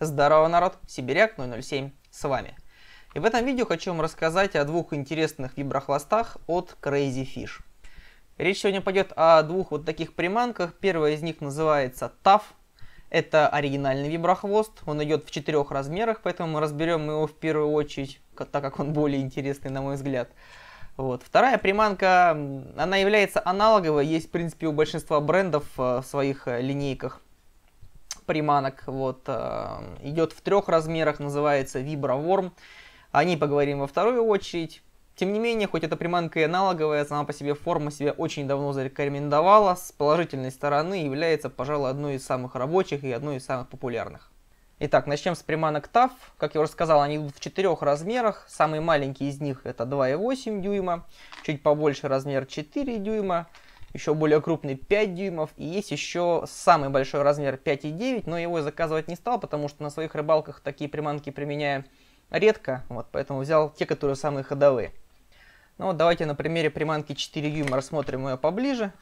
Здорово, народ! Сибиряк 007 с вами. И в этом видео хочу вам рассказать о двух интересных виброхвостах от Crazy Fish. Речь сегодня пойдет о двух вот таких приманках. Первая из них называется TAF. Это оригинальный виброхвост. Он идет в четырех размерах, поэтому мы разберем его в первую очередь, так как он более интересный, на мой взгляд. Вот. Вторая приманка, она является аналоговой, есть в принципе у большинства брендов э, в своих э, линейках приманок. Вот, э, идет в трех размерах, называется виброворм. О ней поговорим во вторую очередь. Тем не менее, хоть эта приманка и аналоговая, сама по себе форма себя очень давно зарекомендовала, с положительной стороны является, пожалуй, одной из самых рабочих и одной из самых популярных. Итак, начнем с приманок TAF. Как я уже сказал, они идут в четырех размерах. Самый маленький из них это 2,8 дюйма, чуть побольше размер 4 дюйма, еще более крупный 5 дюймов, и есть еще самый большой размер 5,9, но его я заказывать не стал, потому что на своих рыбалках такие приманки применяю редко, вот, поэтому взял те, которые самые ходовые. Ну вот давайте на примере приманки 4 дюйма рассмотрим ее поближе.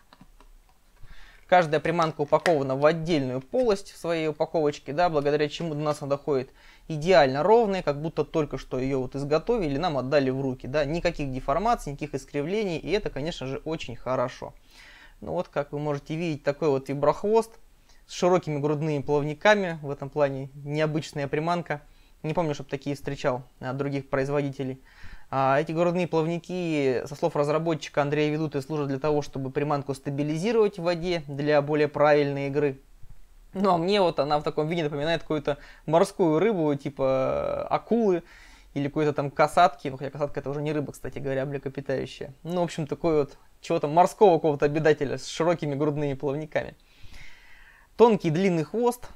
Каждая приманка упакована в отдельную полость в своей упаковочке, да, благодаря чему до нас она доходит идеально ровная, как будто только что ее вот изготовили, нам отдали в руки, да, никаких деформаций, никаких искривлений, и это, конечно же, очень хорошо. Ну вот, как вы можете видеть, такой вот виброхвост с широкими грудными плавниками, в этом плане необычная приманка. Не помню, чтобы такие встречал от а, других производителей. А эти грудные плавники, со слов разработчика Андрея Ведуты, служат для того, чтобы приманку стабилизировать в воде для более правильной игры. Ну а мне вот она в таком виде напоминает какую-то морскую рыбу, типа э, акулы или какой-то там касатки. Ну хотя касатка это уже не рыба, кстати говоря, а млекопитающая. Ну в общем такой вот чего-то морского какого-то обитателя с широкими грудными плавниками. Тонкий длинный хвост,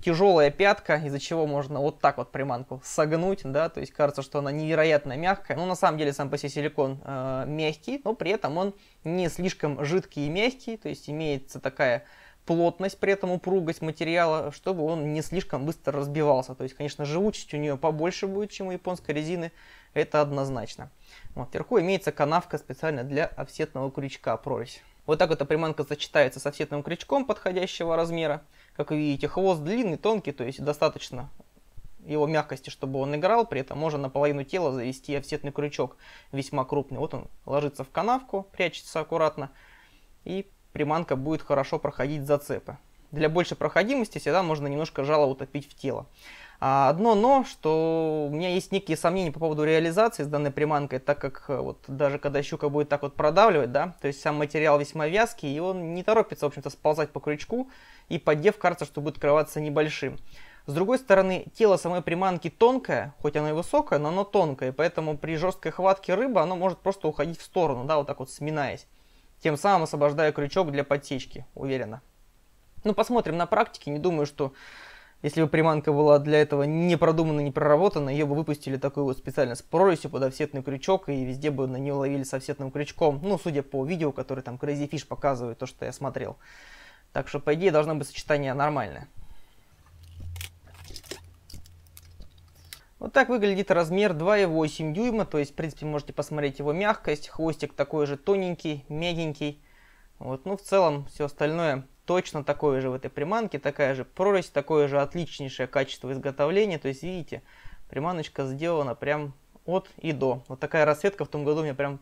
тяжелая пятка, из-за чего можно вот так вот приманку согнуть, да, то есть кажется, что она невероятно мягкая, но ну, на самом деле сам по себе силикон э, мягкий, но при этом он не слишком жидкий и мягкий, то есть имеется такая плотность, при этом упругость материала, чтобы он не слишком быстро разбивался. То есть, конечно, живучесть у нее побольше будет, чем у японской резины, это однозначно. Вот, вверху имеется канавка специально для офсетного крючка, прорезь. Вот так эта приманка сочетается с офсетным крючком подходящего размера. Как вы видите, хвост длинный, тонкий, то есть достаточно его мягкости, чтобы он играл. При этом можно наполовину тела завести офсетный а крючок весьма крупный. Вот он ложится в канавку, прячется аккуратно, и приманка будет хорошо проходить зацепы для большей проходимости всегда можно немножко жало утопить в тело. А одно но, что у меня есть некие сомнения по поводу реализации с данной приманкой, так как э, вот даже когда щука будет так вот продавливать, да, то есть сам материал весьма вязкий, и он не торопится, в общем-то, сползать по крючку, и поддев кажется, что будет крываться небольшим. С другой стороны, тело самой приманки тонкое, хоть оно и высокое, но оно тонкое, поэтому при жесткой хватке рыбы оно может просто уходить в сторону, да, вот так вот сминаясь, тем самым освобождая крючок для подсечки, уверенно. Ну, посмотрим на практике. Не думаю, что если бы приманка была для этого не продумана, не проработана, ее бы выпустили такую вот специально с прорезью под офсетный крючок и везде бы на нее ловили с офсетным крючком. Ну, судя по видео, которое там Crazy Fish показывает, то, что я смотрел. Так что, по идее, должно быть сочетание нормальное. Вот так выглядит размер 2,8 дюйма, то есть, в принципе, можете посмотреть его мягкость, хвостик такой же тоненький, мягенький. Вот, ну, в целом, все остальное точно такое же в этой приманке, такая же прорость такое же отличнейшее качество изготовления. То есть, видите, приманочка сделана прям от и до. Вот такая расцветка в том году у меня прям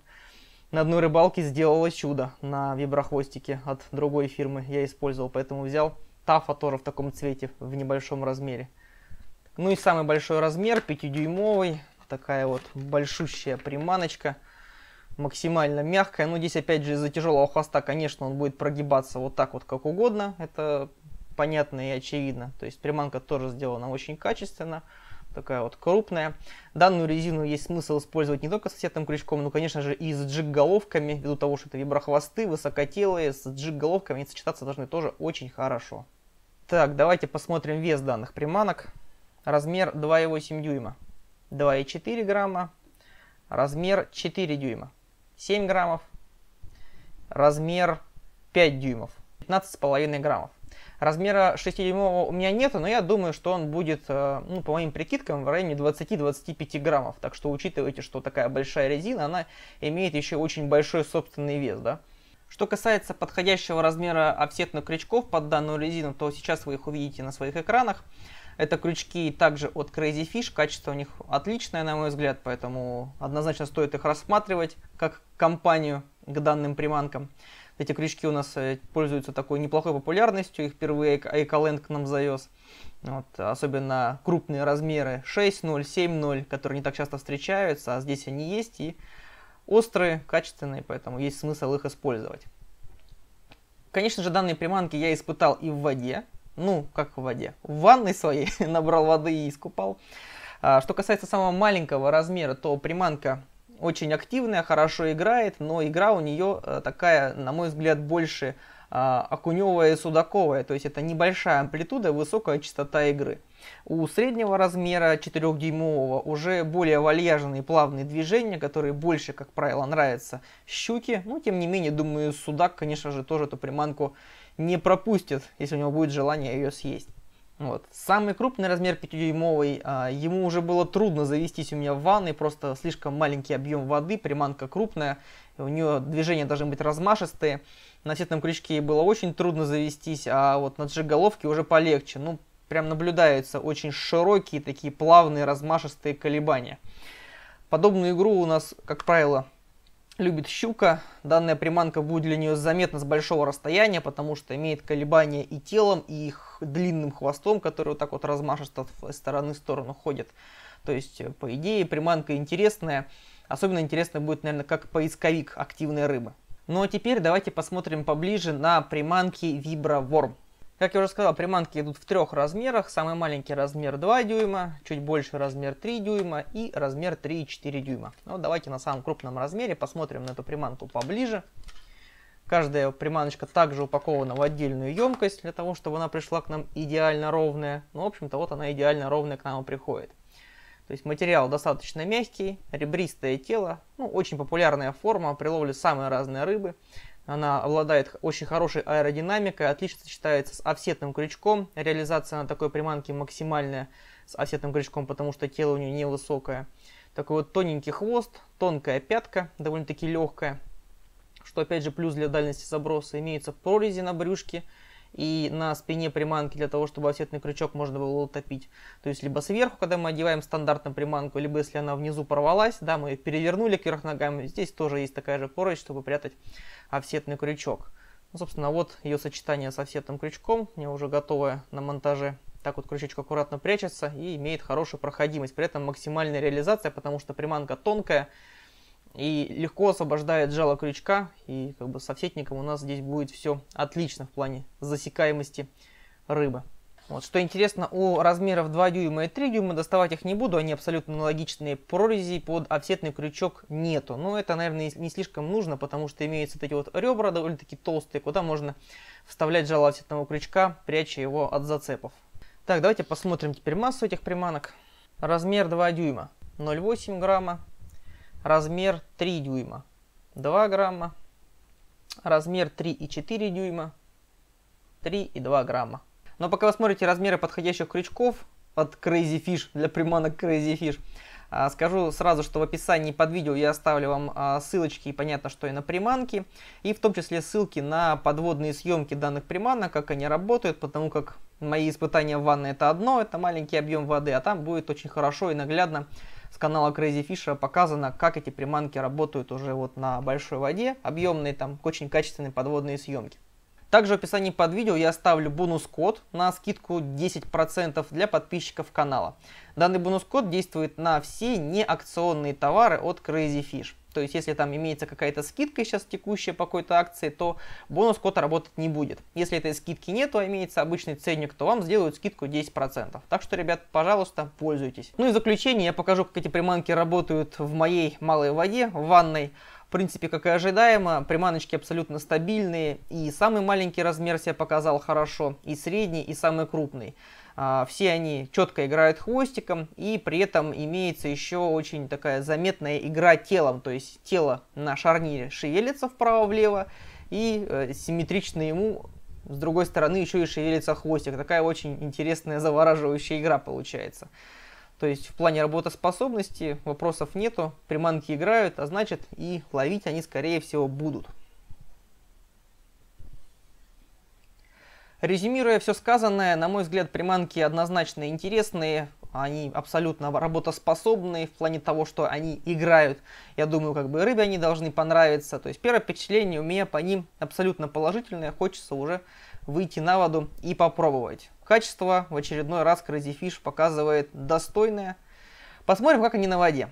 на одной рыбалке сделала чудо на виброхвостике от другой фирмы я использовал, поэтому взял Тафа тоже в таком цвете, в небольшом размере. Ну и самый большой размер, 5-дюймовый, такая вот большущая приманочка – максимально мягкая. Но здесь, опять же, из-за тяжелого хвоста, конечно, он будет прогибаться вот так вот как угодно. Это понятно и очевидно. То есть приманка тоже сделана очень качественно такая вот крупная. Данную резину есть смысл использовать не только с сетным крючком, но, конечно же, и с джиг-головками, ввиду того, что это виброхвосты, высокотелые, с джиг-головками они сочетаться должны тоже очень хорошо. Так, давайте посмотрим вес данных приманок. Размер 2,8 дюйма, 2,4 грамма, размер 4 дюйма. 7 граммов, размер 5 дюймов, 15,5 граммов. Размера 6-дюймового у меня нету, но я думаю, что он будет, э, ну, по моим прикидкам, в районе 20-25 граммов. Так что учитывайте, что такая большая резина, она имеет еще очень большой собственный вес, да. Что касается подходящего размера офсетных крючков под данную резину, то сейчас вы их увидите на своих экранах. Это крючки также от Crazy Fish, качество у них отличное, на мой взгляд, поэтому однозначно стоит их рассматривать как компанию к данным приманкам. Эти крючки у нас э, пользуются такой неплохой популярностью, их впервые Айколенд к нам завез. Вот, особенно крупные размеры 6.0, 7.0, которые не так часто встречаются, а здесь они есть и острые, качественные, поэтому есть смысл их использовать. Конечно же, данные приманки я испытал и в воде, ну, как в воде. В ванной своей набрал воды и искупал. А, что касается самого маленького размера, то приманка очень активная, хорошо играет, но игра у нее э, такая, на мой взгляд, больше а, окуневая и судаковая, то есть это небольшая амплитуда и высокая частота игры. У среднего размера 4-дюймового уже более вальяжные плавные движения, которые больше, как правило, нравятся щуке. Но, ну, тем не менее, думаю, судак, конечно же, тоже эту приманку не пропустит, если у него будет желание ее съесть. Вот. Самый крупный размер 5-дюймовый, а, ему уже было трудно завестись у меня в ванной, просто слишком маленький объем воды, приманка крупная, у нее движения должны быть размашистые. На сетном крючке было очень трудно завестись, а вот на джиголовке уже полегче. Ну, прям наблюдаются очень широкие, такие плавные, размашистые колебания. Подобную игру у нас, как правило, любит щука. Данная приманка будет для нее заметна с большого расстояния, потому что имеет колебания и телом, и их длинным хвостом, который вот так вот размашисто с стороны в сторону ходит. То есть, э, по идее, приманка интересная. Особенно интересно будет, наверное, как поисковик активной рыбы. Ну а теперь давайте посмотрим поближе на приманки Vibra Worm. Как я уже сказал, приманки идут в трех размерах. Самый маленький размер 2 дюйма, чуть больше размер 3 дюйма и размер 3,4 дюйма. Ну, давайте на самом крупном размере посмотрим на эту приманку поближе. Каждая приманочка также упакована в отдельную емкость, для того, чтобы она пришла к нам идеально ровная. Ну, в общем-то, вот она идеально ровная к нам приходит. То есть материал достаточно мягкий, ребристое тело, ну, очень популярная форма, при ловле самые разные рыбы. Она обладает очень хорошей аэродинамикой, отлично сочетается с офсетным крючком. Реализация на такой приманке максимальная с офсетным крючком, потому что тело у нее невысокое. Такой вот тоненький хвост, тонкая пятка, довольно-таки легкая. Что опять же плюс для дальности заброса. Имеется прорези на брюшке, и на спине приманки для того, чтобы офсетный крючок можно было утопить. То есть либо сверху, когда мы одеваем стандартную приманку, либо если она внизу порвалась, да, мы перевернули кверх ногами. Здесь тоже есть такая же порость, чтобы прятать офсетный крючок. Ну, собственно, вот ее сочетание с офсетным крючком, у меня уже готовое на монтаже так вот крючочек аккуратно прячется и имеет хорошую проходимость. При этом максимальная реализация, потому что приманка тонкая, и легко освобождает жало крючка, и как бы с офсетником у нас здесь будет все отлично в плане засекаемости рыбы. Вот, что интересно, у размеров 2 дюйма и 3 дюйма доставать их не буду, они абсолютно аналогичные прорези, под офсетный крючок нету. Но это, наверное, не слишком нужно, потому что имеются вот эти вот ребра довольно-таки толстые, куда можно вставлять жало офсетного крючка, пряча его от зацепов. Так, давайте посмотрим теперь массу этих приманок. Размер 2 дюйма, 0,8 грамма, Размер 3 дюйма 2 грамма. Размер и 3,4 дюйма и 3,2 грамма. Но пока вы смотрите размеры подходящих крючков от Crazy Fish для приманок Crazy Fish, а, скажу сразу, что в описании под видео я оставлю вам а, ссылочки, и понятно, что и на приманки, и в том числе ссылки на подводные съемки данных приманок, как они работают, потому как мои испытания в ванной это одно, это маленький объем воды, а там будет очень хорошо и наглядно с канала Crazy Fisher показано, как эти приманки работают уже вот на большой воде, объемные там, очень качественные подводные съемки. Также в описании под видео я оставлю бонус-код на скидку 10% для подписчиков канала. Данный бонус-код действует на все неакционные товары от Crazy Fish. То есть, если там имеется какая-то скидка сейчас текущая по какой-то акции, то бонус-код работать не будет. Если этой скидки нет, а имеется обычный ценник, то вам сделают скидку 10%. Так что, ребят, пожалуйста, пользуйтесь. Ну и в заключение я покажу, как эти приманки работают в моей малой воде, в ванной принципе, как и ожидаемо, приманочки абсолютно стабильные. И самый маленький размер себя показал хорошо, и средний, и самый крупный. А, все они четко играют хвостиком, и при этом имеется еще очень такая заметная игра телом, то есть тело на шарнире шевелится вправо-влево, и э, симметрично ему с другой стороны еще и шевелится хвостик. Такая очень интересная, завораживающая игра получается. То есть в плане работоспособности вопросов нету, приманки играют, а значит и ловить они скорее всего будут. Резюмируя все сказанное, на мой взгляд, приманки однозначно интересные, они абсолютно работоспособные в плане того, что они играют. Я думаю, как бы рыбе они должны понравиться. То есть первое впечатление у меня по ним абсолютно положительное, хочется уже выйти на воду и попробовать. Качество в очередной раз Crazy Fish показывает достойное. Посмотрим, как они на воде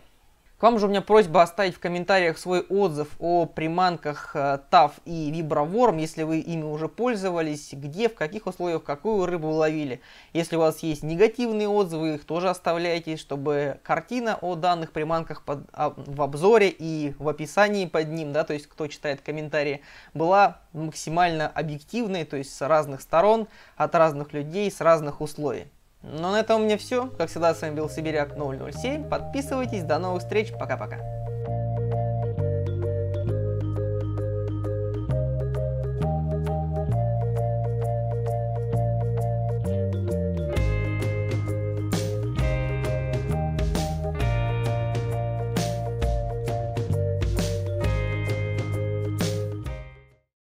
вам же у меня просьба оставить в комментариях свой отзыв о приманках э, TAF и Vibroworm, если вы ими уже пользовались, где, в каких условиях, какую рыбу ловили. Если у вас есть негативные отзывы, их тоже оставляйте, чтобы картина о данных приманках под, а, в обзоре и в описании под ним, да, то есть кто читает комментарии, была максимально объективной, то есть с разных сторон, от разных людей, с разных условий. Ну, на этом у меня все. Как всегда, с вами был Сибиряк 007. Подписывайтесь, до новых встреч, пока-пока.